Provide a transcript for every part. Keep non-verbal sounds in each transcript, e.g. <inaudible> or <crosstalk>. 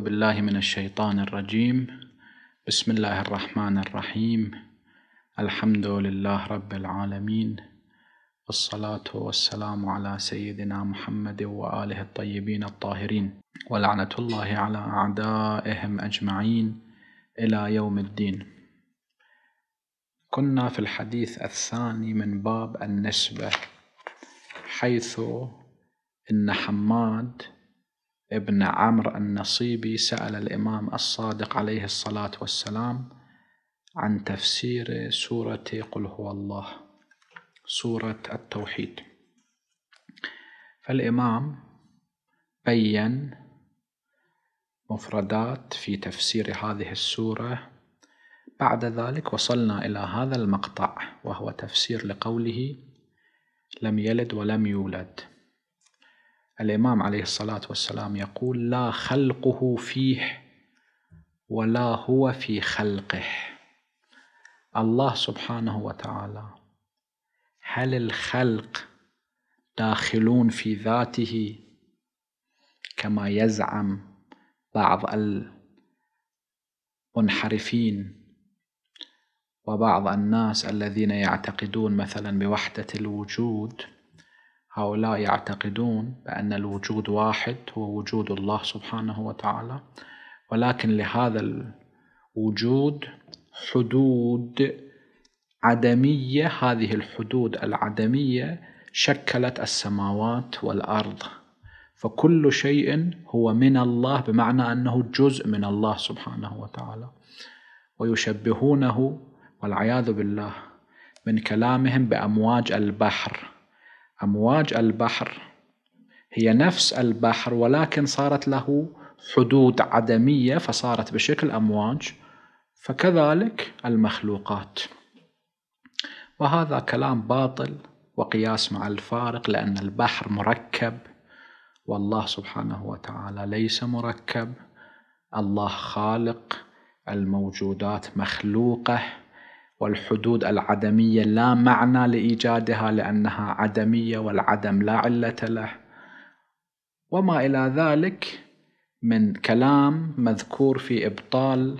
بالله من الشيطان الرجيم بسم الله الرحمن الرحيم الحمد لله رب العالمين والصلاة والسلام على سيدنا محمد وآله الطيبين الطاهرين ولعنة الله على أعدائهم أجمعين إلى يوم الدين كنا في الحديث الثاني من باب النسبة حيث إن حماد ابن عمرو النصيبي سأل الإمام الصادق عليه الصلاة والسلام عن تفسير سورة قل هو الله سورة التوحيد فالإمام بين مفردات في تفسير هذه السورة بعد ذلك وصلنا إلى هذا المقطع وهو تفسير لقوله لم يلد ولم يولد الإمام عليه الصلاة والسلام يقول لا خلقه فيه ولا هو في خلقه الله سبحانه وتعالى هل الخلق داخلون في ذاته كما يزعم بعض المنحرفين وبعض الناس الذين يعتقدون مثلا بوحدة الوجود هؤلاء يعتقدون بأن الوجود واحد هو وجود الله سبحانه وتعالى ولكن لهذا الوجود حدود عدمية هذه الحدود العدمية شكلت السماوات والأرض فكل شيء هو من الله بمعنى أنه جزء من الله سبحانه وتعالى ويشبهونه والعياذ بالله من كلامهم بأمواج البحر أمواج البحر هي نفس البحر ولكن صارت له حدود عدمية فصارت بشكل أمواج فكذلك المخلوقات وهذا كلام باطل وقياس مع الفارق لأن البحر مركب والله سبحانه وتعالى ليس مركب الله خالق الموجودات مخلوقه والحدود العدمية لا معنى لإيجادها لأنها عدمية والعدم لا علة له وما إلى ذلك من كلام مذكور في إبطال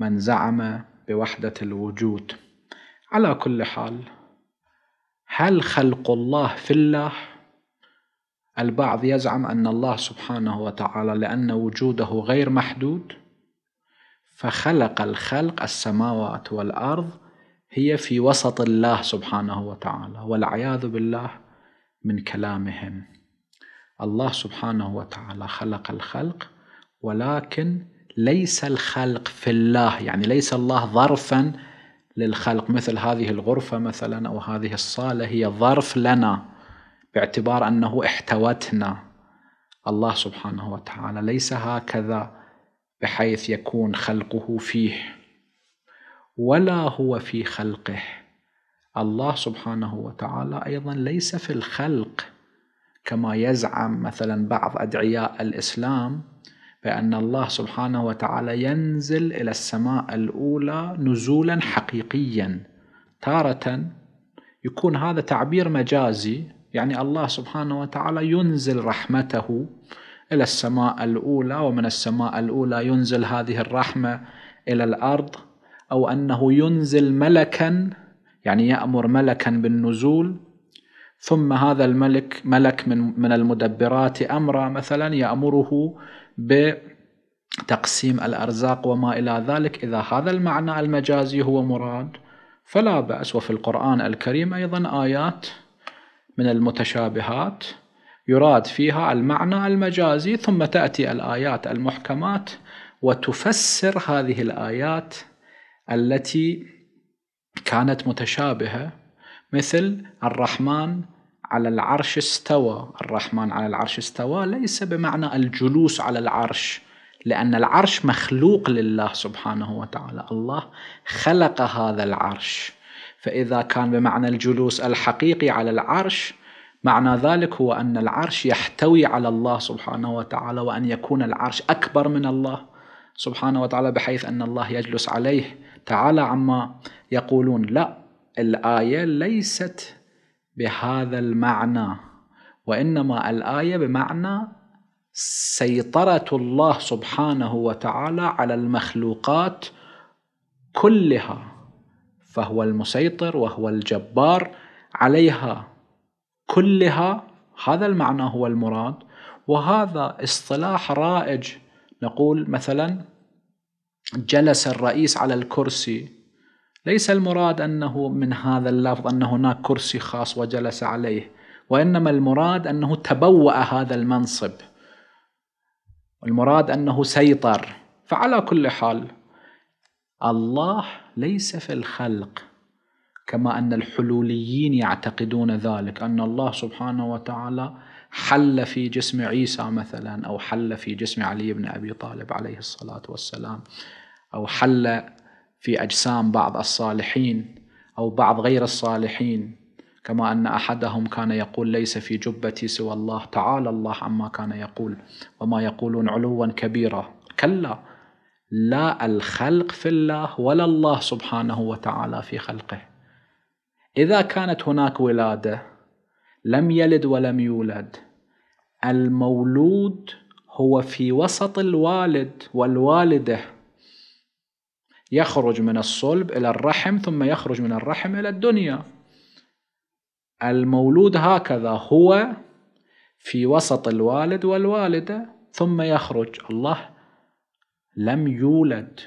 من زعم بوحدة الوجود على كل حال هل خلق الله في الله؟ البعض يزعم أن الله سبحانه وتعالى لأن وجوده غير محدود فخلق الخلق السماوات والارض هي في وسط الله سبحانه وتعالى والعياذ بالله من كلامهم الله سبحانه وتعالى خلق الخلق ولكن ليس الخلق في الله يعني ليس الله ظرفا للخلق مثل هذه الغرفه مثلا او هذه الصاله هي ظرف لنا باعتبار انه احتوتنا الله سبحانه وتعالى ليس هكذا بحيث يكون خلقه فيه ولا هو في خلقه الله سبحانه وتعالى ايضا ليس في الخلق كما يزعم مثلا بعض ادعياء الاسلام بان الله سبحانه وتعالى ينزل الى السماء الاولى نزولا حقيقيا تاره يكون هذا تعبير مجازي يعني الله سبحانه وتعالى ينزل رحمته إلى السماء الأولى ومن السماء الأولى ينزل هذه الرحمة إلى الأرض أو أنه ينزل ملكا يعني يأمر ملكا بالنزول ثم هذا الملك ملك من من المدبرات امرا مثلا يامره بتقسيم الارزاق وما الى ذلك اذا هذا المعنى المجازي هو مراد فلا باس وفي القران الكريم ايضا ايات من المتشابهات يراد فيها المعنى المجازي ثم تأتي الآيات المحكمات وتفسر هذه الآيات التي كانت متشابهة مثل الرحمن على العرش استوى الرحمن على العرش استوى ليس بمعنى الجلوس على العرش لأن العرش مخلوق لله سبحانه وتعالى الله خلق هذا العرش فإذا كان بمعنى الجلوس الحقيقي على العرش معنى ذلك هو أن العرش يحتوي على الله سبحانه وتعالى وأن يكون العرش أكبر من الله سبحانه وتعالى بحيث أن الله يجلس عليه تعالى عما يقولون لا الآية ليست بهذا المعنى وإنما الآية بمعنى سيطرة الله سبحانه وتعالى على المخلوقات كلها فهو المسيطر وهو الجبار عليها كلها هذا المعنى هو المراد وهذا اصطلاح رائج نقول مثلا جلس الرئيس على الكرسي ليس المراد انه من هذا اللفظ ان هناك كرسي خاص وجلس عليه وانما المراد انه تبوأ هذا المنصب المراد انه سيطر فعلى كل حال الله ليس في الخلق كما أن الحلوليين يعتقدون ذلك أن الله سبحانه وتعالى حل في جسم عيسى مثلا أو حل في جسم علي بن أبي طالب عليه الصلاة والسلام أو حل في أجسام بعض الصالحين أو بعض غير الصالحين كما أن أحدهم كان يقول ليس في جبتي سوى الله تعالى الله عما كان يقول وما يقولون علوا كبيرا كلا لا الخلق في الله ولا الله سبحانه وتعالى في خلقه إذا كانت هناك ولادة لم يلد ولم يولد المولود هو في وسط الوالد والوالدة يخرج من الصلب إلى الرحم ثم يخرج من الرحم إلى الدنيا المولود هكذا هو في وسط الوالد والوالدة ثم يخرج الله لم يولد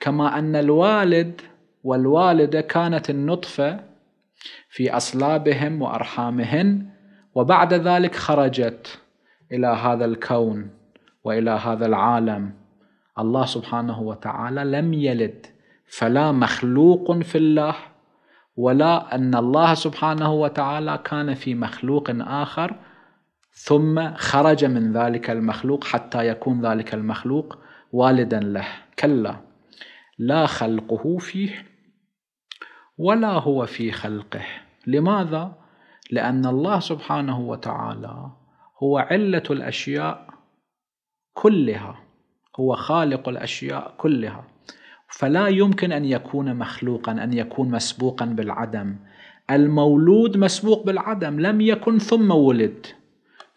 كما أن الوالد والوالدة كانت النطفة في أصلابهم وأرحامهن وبعد ذلك خرجت إلى هذا الكون وإلى هذا العالم الله سبحانه وتعالى لم يلد فلا مخلوق في الله ولا أن الله سبحانه وتعالى كان في مخلوق آخر ثم خرج من ذلك المخلوق حتى يكون ذلك المخلوق والدا له كلا لا خلقه فيه ولا هو في خلقه لماذا لان الله سبحانه وتعالى هو عله الاشياء كلها هو خالق الاشياء كلها فلا يمكن ان يكون مخلوقا ان يكون مسبوقا بالعدم المولود مسبوق بالعدم لم يكن ثم ولد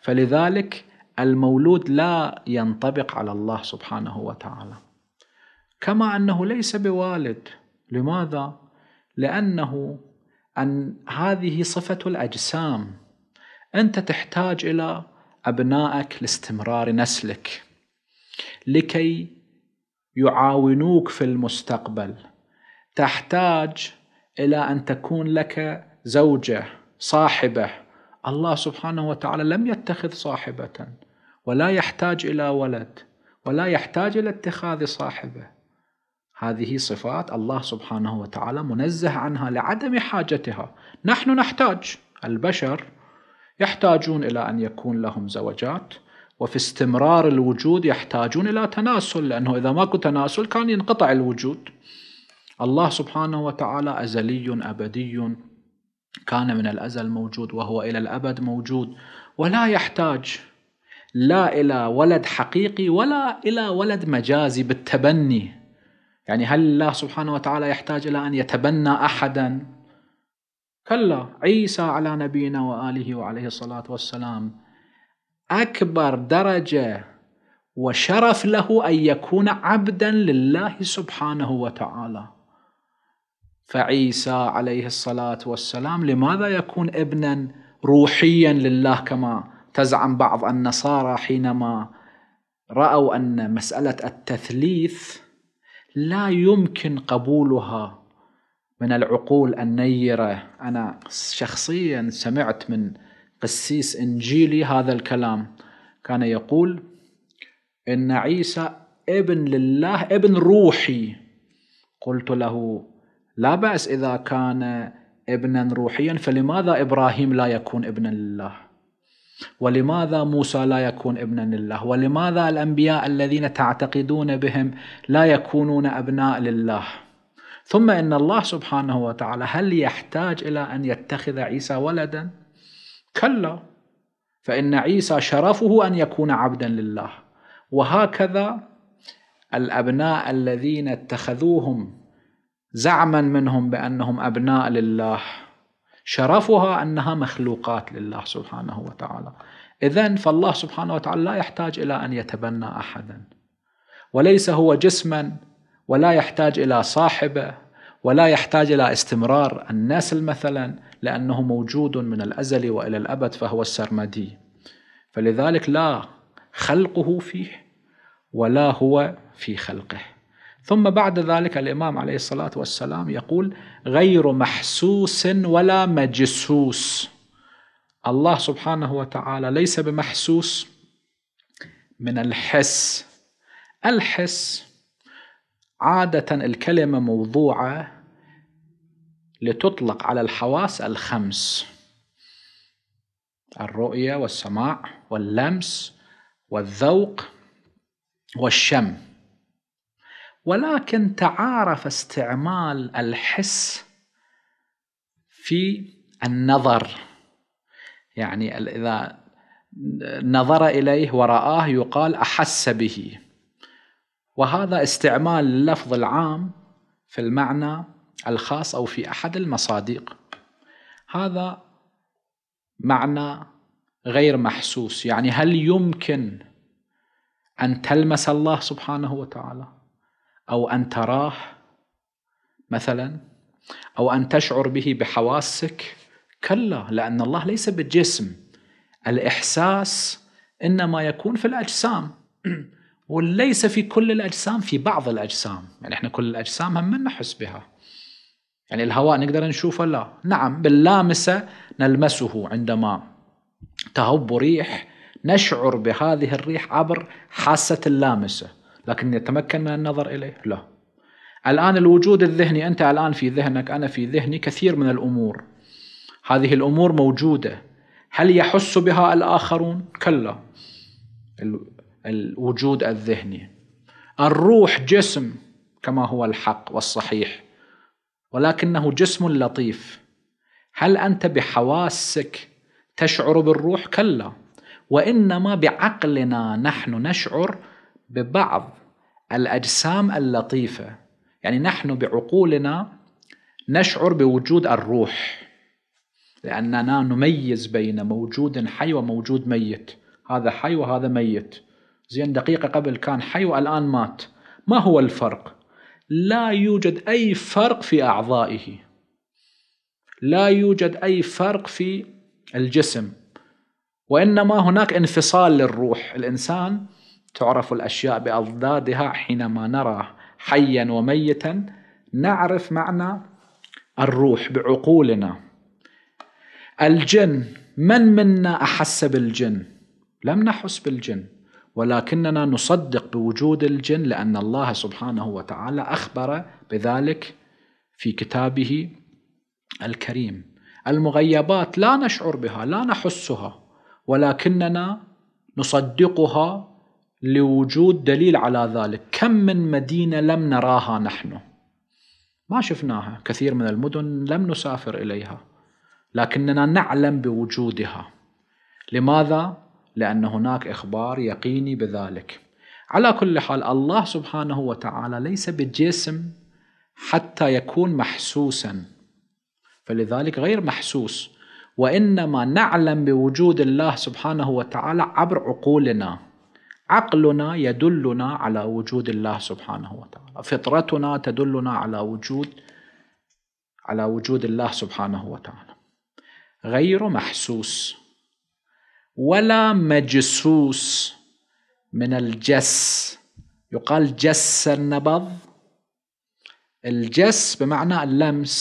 فلذلك المولود لا ينطبق على الله سبحانه وتعالى كما انه ليس بوالد لماذا لأنه أن هذه صفة الأجسام أنت تحتاج إلى أبنائك لاستمرار نسلك لكي يعاونوك في المستقبل تحتاج إلى أن تكون لك زوجة صاحبة الله سبحانه وتعالى لم يتخذ صاحبة ولا يحتاج إلى ولد ولا يحتاج إلى اتخاذ صاحبه هذه صفات الله سبحانه وتعالى منزه عنها لعدم حاجتها نحن نحتاج البشر يحتاجون إلى أن يكون لهم زوجات وفي استمرار الوجود يحتاجون إلى تناسل لأنه إذا ماكو تناسل كان ينقطع الوجود الله سبحانه وتعالى أزلي أبدي كان من الأزل موجود وهو إلى الأبد موجود ولا يحتاج لا إلى ولد حقيقي ولا إلى ولد مجازي بالتبني يعني هل الله سبحانه وتعالى يحتاج إلى أن يتبنى أحدا كلا عيسى على نبينا وآله وعليه الصلاة والسلام أكبر درجة وشرف له أن يكون عبدا لله سبحانه وتعالى فعيسى عليه الصلاة والسلام لماذا يكون ابنا روحيا لله كما تزعم بعض النصارى حينما رأوا أن مسألة التثليث لا يمكن قبولها من العقول النيرة أنا شخصيا سمعت من قسيس إنجيلي هذا الكلام كان يقول إن عيسى ابن لله ابن روحي قلت له لا بأس إذا كان ابنا روحيا فلماذا إبراهيم لا يكون ابنا لله ولماذا موسى لا يكون ابنا لله ولماذا الأنبياء الذين تعتقدون بهم لا يكونون أبناء لله ثم إن الله سبحانه وتعالى هل يحتاج إلى أن يتخذ عيسى ولدا كلا فإن عيسى شرفه أن يكون عبدا لله وهكذا الأبناء الذين اتخذوهم زعما منهم بأنهم أبناء لله شرفها أنها مخلوقات لله سبحانه وتعالى إذا فالله سبحانه وتعالى لا يحتاج إلى أن يتبنى أحدا وليس هو جسما ولا يحتاج إلى صاحبه ولا يحتاج إلى استمرار النسل مثلا لأنه موجود من الأزل وإلى الأبد فهو السرمدي فلذلك لا خلقه فيه ولا هو في خلقه ثم بعد ذلك الإمام عليه الصلاة والسلام يقول غير محسوس ولا مجسوس الله سبحانه وتعالى ليس بمحسوس من الحس الحس عادة الكلمة موضوعة لتطلق على الحواس الخمس الرؤية والسماع واللمس والذوق والشم ولكن تعارف استعمال الحس في النظر يعني اذا نظر اليه ورآه يقال احس به وهذا استعمال اللفظ العام في المعنى الخاص او في احد المصادق هذا معنى غير محسوس يعني هل يمكن ان تلمس الله سبحانه وتعالى أو أن تراه مثلا أو أن تشعر به بحواسك كلا لأن الله ليس بالجسم الإحساس إنما يكون في الأجسام <clears throat> وليس في كل الأجسام في بعض الأجسام يعني إحنا كل الأجسام هم من نحس بها يعني الهواء نقدر نشوفه لا نعم باللامسة نلمسه عندما تهب ريح نشعر بهذه الريح عبر حاسة اللامسه لكن من النظر إليه لا الآن الوجود الذهني أنت الآن في ذهنك أنا في ذهني كثير من الأمور هذه الأمور موجودة هل يحس بها الآخرون؟ كلا الوجود الذهني الروح جسم كما هو الحق والصحيح ولكنه جسم لطيف هل أنت بحواسك تشعر بالروح؟ كلا وإنما بعقلنا نحن نشعر ببعض الاجسام اللطيفه يعني نحن بعقولنا نشعر بوجود الروح لاننا نميز بين موجود حي وموجود ميت هذا حي وهذا ميت زين دقيقه قبل كان حي والان مات ما هو الفرق لا يوجد اي فرق في اعضائه لا يوجد اي فرق في الجسم وانما هناك انفصال للروح الانسان تعرف الأشياء بأضدادها حينما نرى حيا وميتا نعرف معنى الروح بعقولنا الجن من منا أحس بالجن لم نحس بالجن ولكننا نصدق بوجود الجن لأن الله سبحانه وتعالى أخبر بذلك في كتابه الكريم المغيبات لا نشعر بها لا نحسها ولكننا نصدقها لوجود دليل على ذلك كم من مدينة لم نراها نحن ما شفناها كثير من المدن لم نسافر إليها لكننا نعلم بوجودها لماذا؟ لأن هناك إخبار يقيني بذلك على كل حال الله سبحانه وتعالى ليس بجسم حتى يكون محسوسا فلذلك غير محسوس وإنما نعلم بوجود الله سبحانه وتعالى عبر عقولنا عقلنا يدلنا على وجود الله سبحانه وتعالى فطرتنا تدلنا على وجود على وجود الله سبحانه وتعالى غير محسوس ولا مجسوس من الجس يقال جس النبض الجس بمعنى اللمس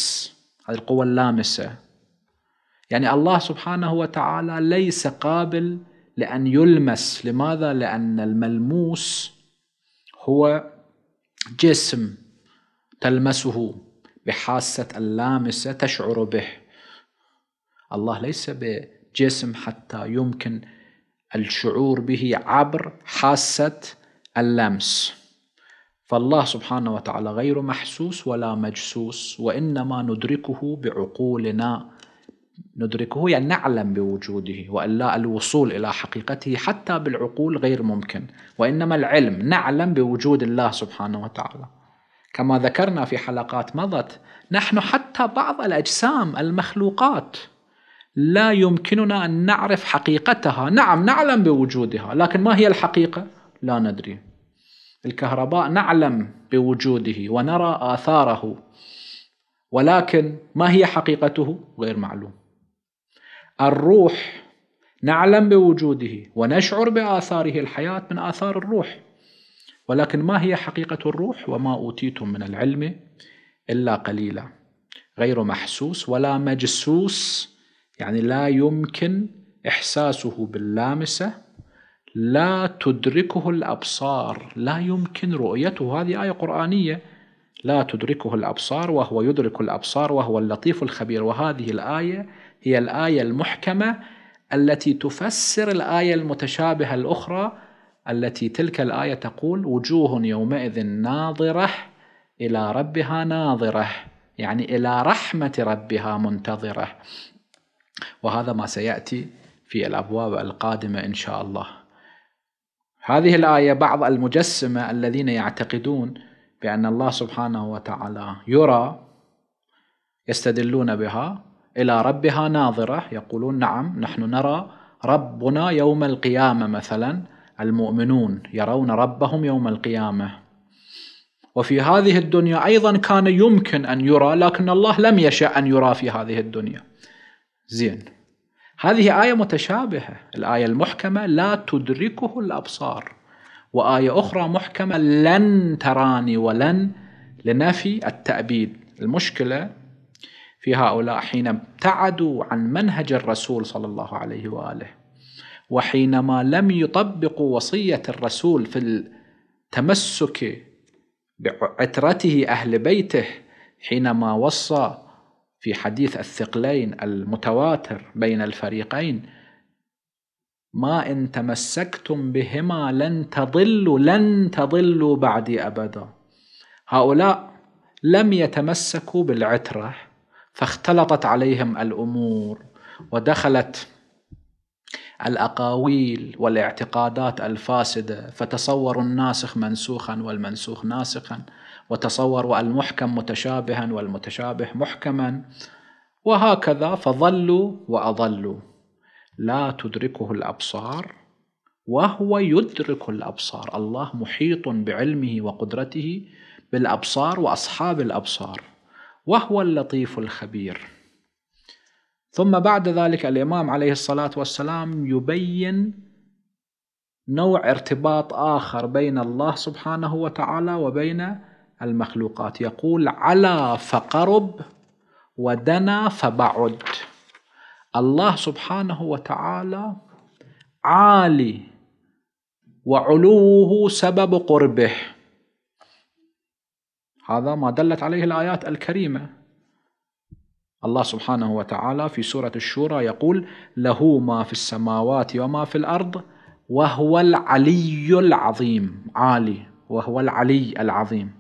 هذه القوة اللامسة يعني الله سبحانه وتعالى ليس قابل لأن يلمس لماذا؟ لأن الملموس هو جسم تلمسه بحاسة اللامسة تشعر به الله ليس بجسم حتى يمكن الشعور به عبر حاسة اللمس فالله سبحانه وتعالى غير محسوس ولا مجسوس وإنما ندركه بعقولنا ندركه يعني نعلم بوجوده والا الوصول الى حقيقته حتى بالعقول غير ممكن وانما العلم نعلم بوجود الله سبحانه وتعالى كما ذكرنا في حلقات مضت نحن حتى بعض الاجسام المخلوقات لا يمكننا ان نعرف حقيقتها نعم نعلم بوجودها لكن ما هي الحقيقه لا ندري الكهرباء نعلم بوجوده ونرى اثاره ولكن ما هي حقيقته غير معلوم الروح نعلم بوجوده ونشعر بآثاره الحياة من آثار الروح ولكن ما هي حقيقة الروح وما أوتيتم من العلم إلا قليلا غير محسوس ولا مجسوس يعني لا يمكن إحساسه باللامسة لا تدركه الأبصار لا يمكن رؤيته هذه آية قرآنية لا تدركه الأبصار وهو يدرك الأبصار وهو اللطيف الخبير وهذه الآية هي الآية المحكمة التي تفسر الآية المتشابهة الأخرى التي تلك الآية تقول وجوه يومئذ ناظرة إلى ربها ناظرة يعني إلى رحمة ربها منتظرة وهذا ما سيأتي في الأبواب القادمة إن شاء الله هذه الآية بعض المجسمة الذين يعتقدون بأن الله سبحانه وتعالى يرى يستدلون بها إلى ربها ناظرة يقولون نعم نحن نرى ربنا يوم القيامة مثلا المؤمنون يرون ربهم يوم القيامة وفي هذه الدنيا أيضا كان يمكن أن يرى لكن الله لم يشاء أن يرى في هذه الدنيا زين هذه آية متشابهة الآية المحكمة لا تدركه الأبصار وآية أخرى محكمة لن تراني ولن لنفي التأبيد المشكلة في هؤلاء حين ابتعدوا عن منهج الرسول صلى الله عليه واله وحينما لم يطبقوا وصيه الرسول في التمسك بعترته اهل بيته حينما وصى في حديث الثقلين المتواتر بين الفريقين ما ان تمسكتم بهما لن تضلوا لن تضلوا بعدي ابدا هؤلاء لم يتمسكوا بالعتره فاختلطت عليهم الامور ودخلت الاقاويل والاعتقادات الفاسده فتصوروا الناسخ منسوخا والمنسوخ ناسخا وتصوروا المحكم متشابها والمتشابه محكما وهكذا فظلوا واضلوا لا تدركه الابصار وهو يدرك الابصار الله محيط بعلمه وقدرته بالابصار واصحاب الابصار وهو اللطيف الخبير ثم بعد ذلك الإمام عليه الصلاة والسلام يبين نوع ارتباط آخر بين الله سبحانه وتعالى وبين المخلوقات يقول على فقرب ودنا فبعد الله سبحانه وتعالى عالي وعلوه سبب قربه هذا ما دلت عليه الآيات الكريمة الله سبحانه وتعالى في سورة الشورى يقول له ما في السماوات وما في الأرض وهو العلي العظيم عالي وهو العلي العظيم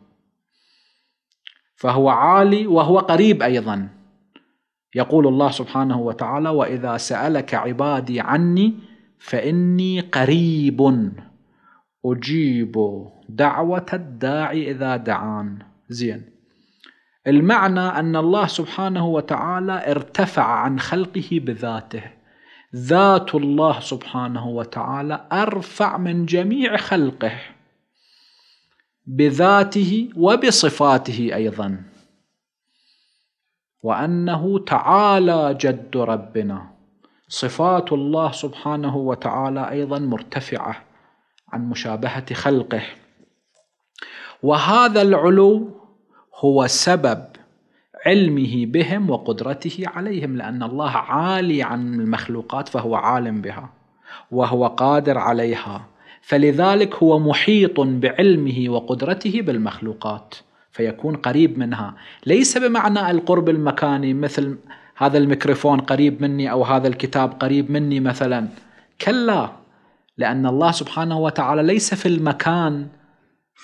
فهو عالي وهو قريب أيضا يقول الله سبحانه وتعالى وإذا سألك عبادي عني فإني قريب أجيب دعوة الداعي إذا دعان زين المعنى أن الله سبحانه وتعالى ارتفع عن خلقه بذاته ذات الله سبحانه وتعالى أرفع من جميع خلقه بذاته وبصفاته أيضا وأنه تعالى جد ربنا صفات الله سبحانه وتعالى أيضا مرتفعة عن مشابهة خلقه وهذا العلو هو سبب علمه بهم وقدرته عليهم لان الله عالي عن المخلوقات فهو عالم بها وهو قادر عليها فلذلك هو محيط بعلمه وقدرته بالمخلوقات فيكون قريب منها ليس بمعنى القرب المكاني مثل هذا الميكروفون قريب مني او هذا الكتاب قريب مني مثلا كلا لان الله سبحانه وتعالى ليس في المكان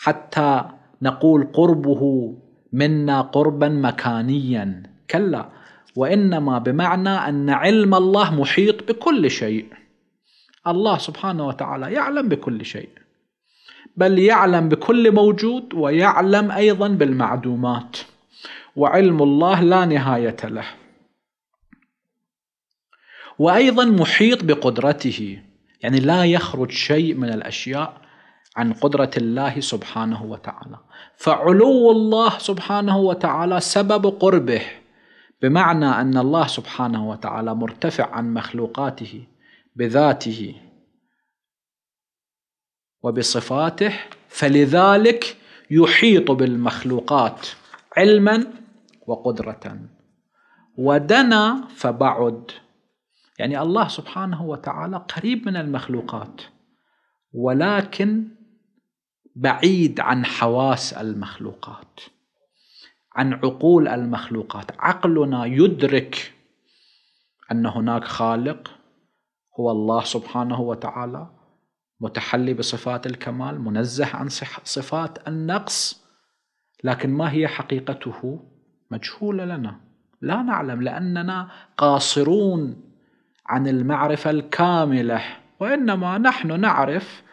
حتى نقول قربه منا قربا مكانيا كلا وانما بمعنى ان علم الله محيط بكل شيء الله سبحانه وتعالى يعلم بكل شيء بل يعلم بكل موجود ويعلم ايضا بالمعدومات وعلم الله لا نهايه له وايضا محيط بقدرته يعني لا يخرج شيء من الاشياء عن قدرة الله سبحانه وتعالى فعلو الله سبحانه وتعالى سبب قربه بمعنى أن الله سبحانه وتعالى مرتفع عن مخلوقاته بذاته وبصفاته فلذلك يحيط بالمخلوقات علما وقدرة ودنا فبعد يعني الله سبحانه وتعالى قريب من المخلوقات ولكن بعيد عن حواس المخلوقات عن عقول المخلوقات عقلنا يدرك ان هناك خالق هو الله سبحانه وتعالى متحلي بصفات الكمال منزه عن صفات النقص لكن ما هي حقيقته مجهوله لنا لا نعلم لاننا قاصرون عن المعرفه الكامله وانما نحن نعرف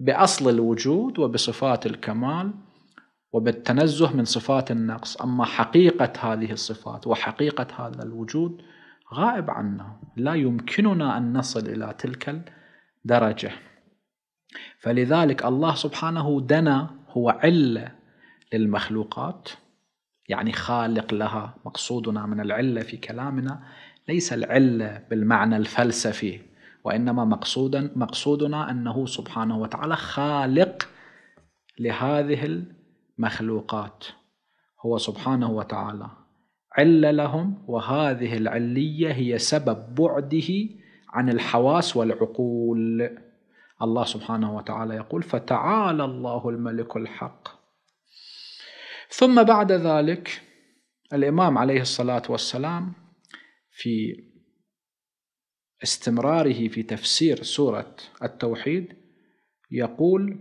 باصل الوجود وبصفات الكمال وبالتنزه من صفات النقص اما حقيقه هذه الصفات وحقيقه هذا الوجود غائب عنا لا يمكننا ان نصل الى تلك الدرجه فلذلك الله سبحانه دنا هو عله للمخلوقات يعني خالق لها مقصودنا من العله في كلامنا ليس العله بالمعنى الفلسفي وإنما مقصودا مقصودنا أنه سبحانه وتعالى خالق لهذه المخلوقات هو سبحانه وتعالى عل لهم وهذه العلية هي سبب بعده عن الحواس والعقول الله سبحانه وتعالى يقول فتعالى الله الملك الحق ثم بعد ذلك الإمام عليه الصلاة والسلام في استمراره في تفسير سورة التوحيد يقول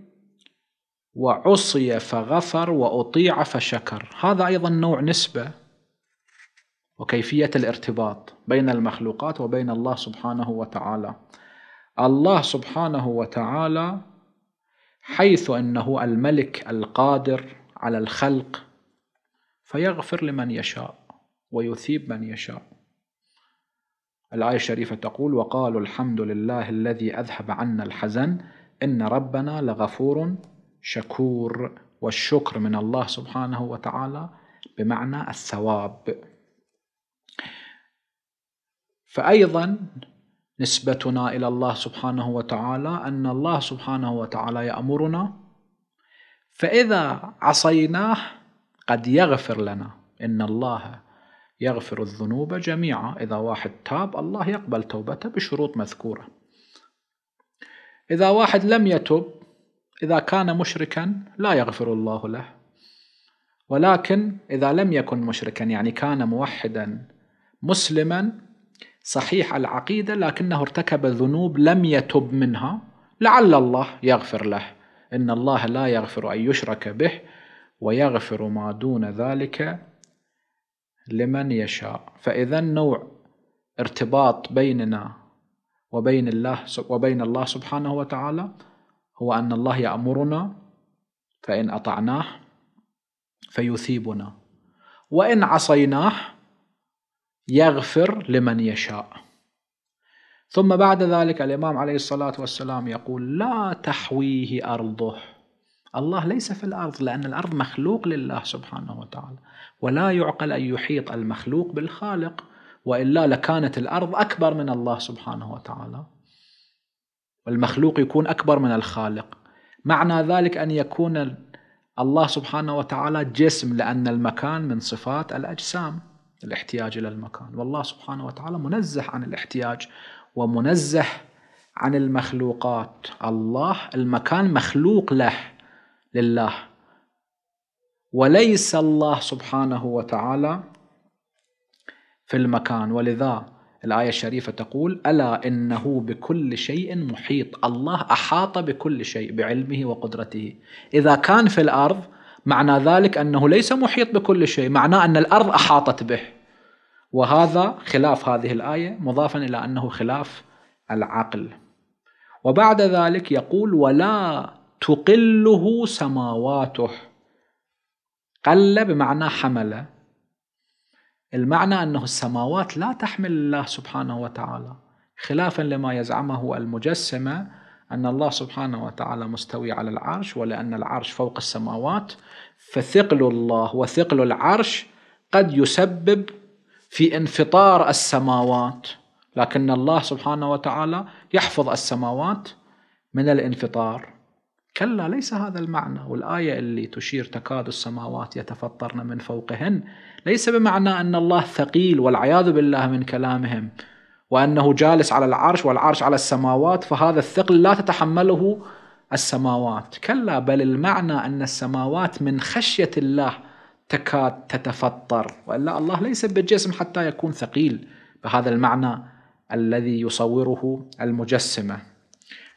وعصي فغفر وأطيع فشكر هذا أيضا نوع نسبة وكيفية الارتباط بين المخلوقات وبين الله سبحانه وتعالى الله سبحانه وتعالى حيث أنه الملك القادر على الخلق فيغفر لمن يشاء ويثيب من يشاء الآية الشريفة تقول وقالوا الحمد لله الذي أذهب عنا الحزن إن ربنا لغفور شكور والشكر من الله سبحانه وتعالى بمعنى الثواب فأيضا نسبتنا إلى الله سبحانه وتعالى أن الله سبحانه وتعالى يأمرنا فإذا عصيناه قد يغفر لنا إن الله يغفر الذنوب جميعا إذا واحد تاب الله يقبل توبته بشروط مذكورة إذا واحد لم يتب إذا كان مشركا لا يغفر الله له ولكن إذا لم يكن مشركا يعني كان موحدا مسلما صحيح العقيدة لكنه ارتكب ذنوب لم يتب منها لعل الله يغفر له إن الله لا يغفر أن يشرك به ويغفر ما دون ذلك لمن يشاء فإذا نوع ارتباط بيننا وبين الله وبين الله سبحانه وتعالى هو أن الله يأمرنا فإن أطعناه فيثيبنا وإن عصيناه يغفر لمن يشاء ثم بعد ذلك الإمام عليه الصلاة والسلام يقول لا تحويه أرضه الله ليس في الارض لان الارض مخلوق لله سبحانه وتعالى ولا يعقل ان يحيط المخلوق بالخالق والا لكانت الارض اكبر من الله سبحانه وتعالى والمخلوق يكون اكبر من الخالق معنى ذلك ان يكون الله سبحانه وتعالى جسم لان المكان من صفات الاجسام الاحتياج الى المكان والله سبحانه وتعالى منزه عن الاحتياج ومنزه عن المخلوقات الله المكان مخلوق له لله وليس الله سبحانه وتعالى في المكان ولذا الآية الشريفة تقول ألا إنه بكل شيء محيط الله أحاط بكل شيء بعلمه وقدرته إذا كان في الأرض معنى ذلك أنه ليس محيط بكل شيء معناه أن الأرض أحاطت به وهذا خلاف هذه الآية مضافا إلى أنه خلاف العقل وبعد ذلك يقول ولا تقله سماواته قل بمعنى حمل المعنى أنه السماوات لا تحمل الله سبحانه وتعالى خلافا لما يزعمه المجسمة أن الله سبحانه وتعالى مستوي على العرش ولأن العرش فوق السماوات فثقل الله وثقل العرش قد يسبب في انفطار السماوات لكن الله سبحانه وتعالى يحفظ السماوات من الانفطار كلا ليس هذا المعنى والآية اللي تشير تكاد السماوات يتفطرن من فوقهن ليس بمعنى أن الله ثقيل والعياذ بالله من كلامهم وأنه جالس على العرش والعرش على السماوات فهذا الثقل لا تتحمله السماوات كلا بل المعنى أن السماوات من خشية الله تكاد تتفطر وإلا الله ليس بالجسم حتى يكون ثقيل بهذا المعنى الذي يصوره المجسمه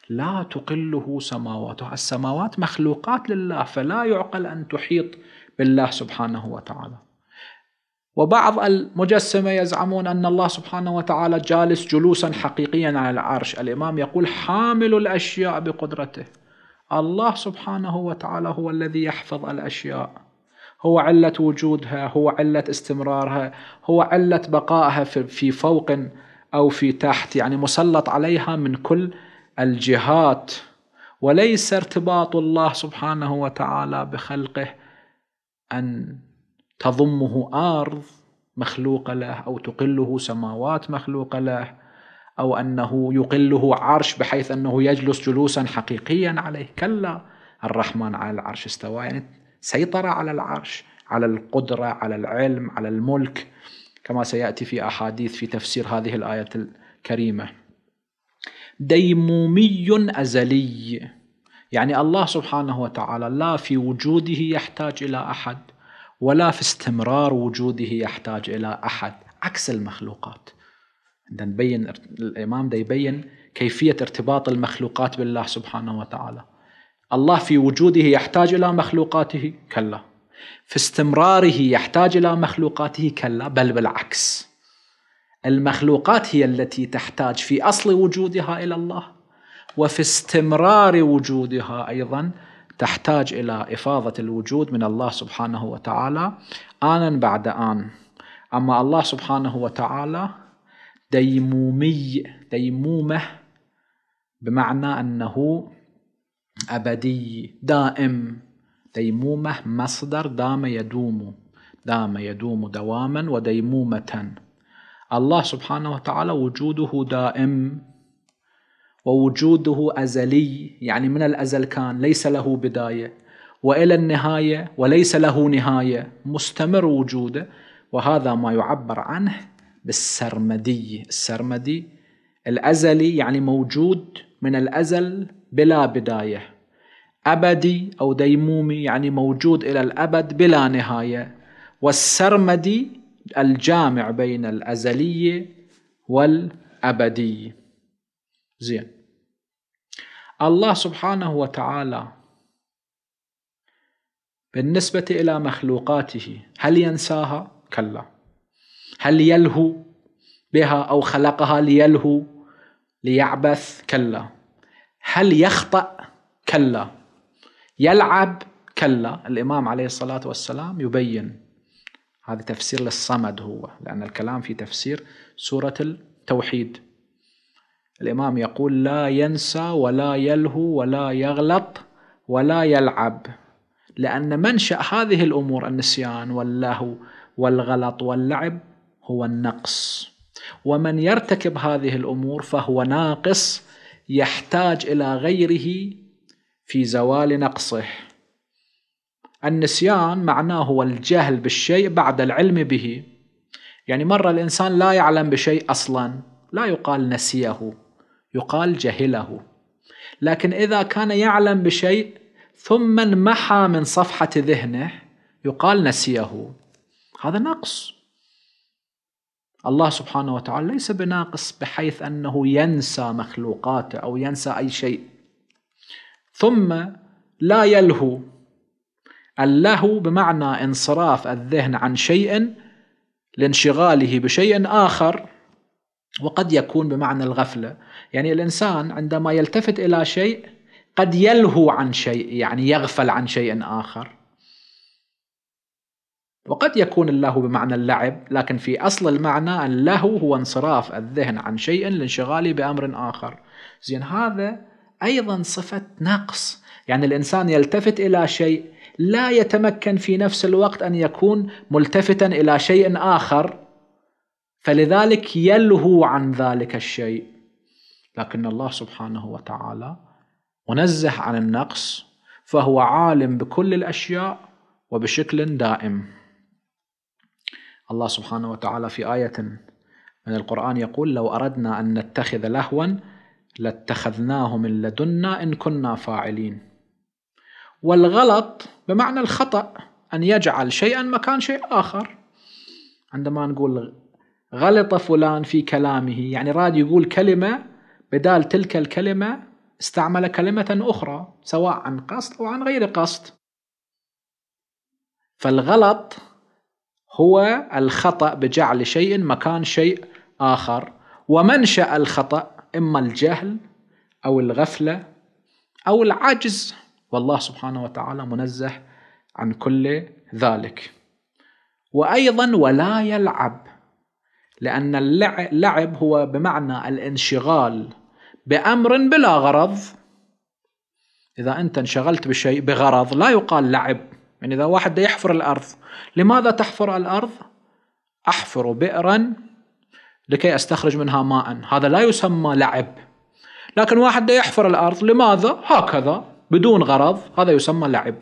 لا تقله سماواته السماوات مخلوقات لله فلا يعقل أن تحيط بالله سبحانه وتعالى وبعض المجسمة يزعمون أن الله سبحانه وتعالى جالس جلوسا حقيقيا على العرش الإمام يقول حامل الأشياء بقدرته الله سبحانه وتعالى هو الذي يحفظ الأشياء هو علة وجودها هو علة استمرارها هو علة بقائها في فوق أو في تحت يعني مسلط عليها من كل الجهات وليس ارتباط الله سبحانه وتعالى بخلقه ان تضمه ارض مخلوقه له او تقله سماوات مخلوقه له او انه يقله عرش بحيث انه يجلس جلوسا حقيقيا عليه كلا الرحمن على العرش استوى يعني سيطر على العرش على القدره على العلم على الملك كما سياتي في احاديث في تفسير هذه الايه الكريمه ديمومي أزلي يعني الله سبحانه وتعالى لا في وجوده يحتاج إلى أحد ولا في استمرار وجوده يحتاج إلى أحد عكس المخلوقات عندما نبين الإمام ده يبين كيفية ارتباط المخلوقات بالله سبحانه وتعالى الله في وجوده يحتاج إلى مخلوقاته كلا في استمراره يحتاج إلى مخلوقاته كلا بل بالعكس المخلوقات هي التي تحتاج في اصل وجودها الى الله وفي استمرار وجودها ايضا تحتاج الى افاضه الوجود من الله سبحانه وتعالى انا بعد ان اما الله سبحانه وتعالى ديمومي ديمومه بمعنى انه ابدي دائم ديمومه مصدر دام يدوم دام يدوم دواما وديمومه الله سبحانه وتعالى وجوده دائم ووجوده أزلي يعني من الأزل كان ليس له بداية وإلى النهاية وليس له نهاية مستمر وجوده وهذا ما يعبر عنه بالسرمدي السرمدي الأزلي يعني موجود من الأزل بلا بداية أبدي أو ديمومي يعني موجود إلى الأبد بلا نهاية والسرمدي الجامع بين الأزلية والأبدية زين الله سبحانه وتعالى بالنسبة إلى مخلوقاته هل ينساها؟ كلا هل يلهو بها أو خلقها ليلهو ليعبث؟ كلا هل يخطأ؟ كلا يلعب؟ كلا الإمام عليه الصلاة والسلام يبين هذا تفسير للصمد هو لأن الكلام في تفسير سورة التوحيد الإمام يقول لا ينسى ولا يلهو ولا يغلط ولا يلعب لأن منشأ هذه الأمور النسيان واللهو والغلط واللعب هو النقص ومن يرتكب هذه الأمور فهو ناقص يحتاج إلى غيره في زوال نقصه النسيان معناه هو الجهل بالشيء بعد العلم به يعني مرة الإنسان لا يعلم بشيء أصلا لا يقال نسيه يقال جهله لكن إذا كان يعلم بشيء ثم انمحى من صفحة ذهنه يقال نسيه هذا نقص الله سبحانه وتعالى ليس بناقص بحيث أنه ينسى مخلوقاته أو ينسى أي شيء ثم لا يلهو اللهو بمعنى انصراف الذهن عن شيء لانشغاله بشيء آخر وقد يكون بمعنى الغفلة يعني الإنسان عندما يلتفت إلى شيء قد يلهو عن شيء يعني يغفل عن شيء آخر وقد يكون اللهو بمعنى اللعب لكن في أصل المعنى اللهو هو انصراف الذهن عن شيء لانشغاله بأمر آخر زين هذا أيضا صفة نقص يعني الإنسان يلتفت إلى شيء لا يتمكن في نفس الوقت أن يكون ملتفتا إلى شيء آخر فلذلك يلهو عن ذلك الشيء لكن الله سبحانه وتعالى منزه عن النقص فهو عالم بكل الأشياء وبشكل دائم الله سبحانه وتعالى في آية من القرآن يقول لو أردنا أن نتخذ لهوا لاتخذناه من لدنا إن كنا فاعلين والغلط بمعنى الخطأ أن يجعل شيئا مكان شيء آخر عندما نقول غلط فلان في كلامه يعني راد يقول كلمة بدال تلك الكلمة استعمل كلمة أخرى سواء عن قصد أو عن غير قصد فالغلط هو الخطأ بجعل شيء مكان شيء آخر ومنشأ الخطأ إما الجهل أو الغفلة أو العجز والله سبحانه وتعالى منزه عن كل ذلك وايضا ولا يلعب لان اللعب هو بمعنى الانشغال بامر بلا غرض اذا انت انشغلت بشيء بغرض لا يقال لعب يعني اذا واحد يحفر الارض لماذا تحفر الارض احفر بئرا لكي استخرج منها ماء هذا لا يسمى لعب لكن واحد يحفر الارض لماذا هكذا بدون غرض هذا يسمى لعب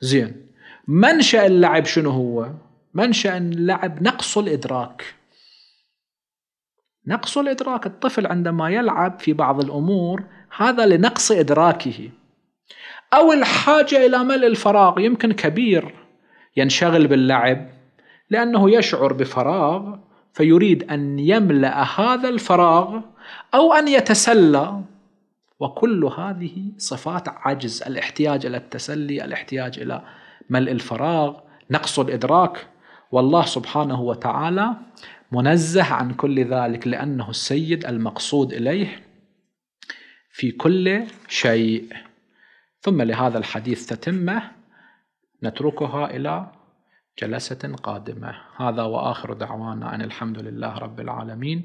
زين منشأ اللعب شنو هو منشأ اللعب نقص الإدراك نقص الإدراك الطفل عندما يلعب في بعض الأمور هذا لنقص إدراكه أو الحاجة إلى ملء الفراغ يمكن كبير ينشغل باللعب لأنه يشعر بفراغ فيريد أن يملأ هذا الفراغ أو أن يتسلى وكل هذه صفات عجز الاحتياج الى التسلي الاحتياج الى ملء الفراغ نقص الادراك والله سبحانه وتعالى منزه عن كل ذلك لانه السيد المقصود اليه في كل شيء ثم لهذا الحديث تتمه نتركها الى جلسه قادمه هذا واخر دعوانا ان الحمد لله رب العالمين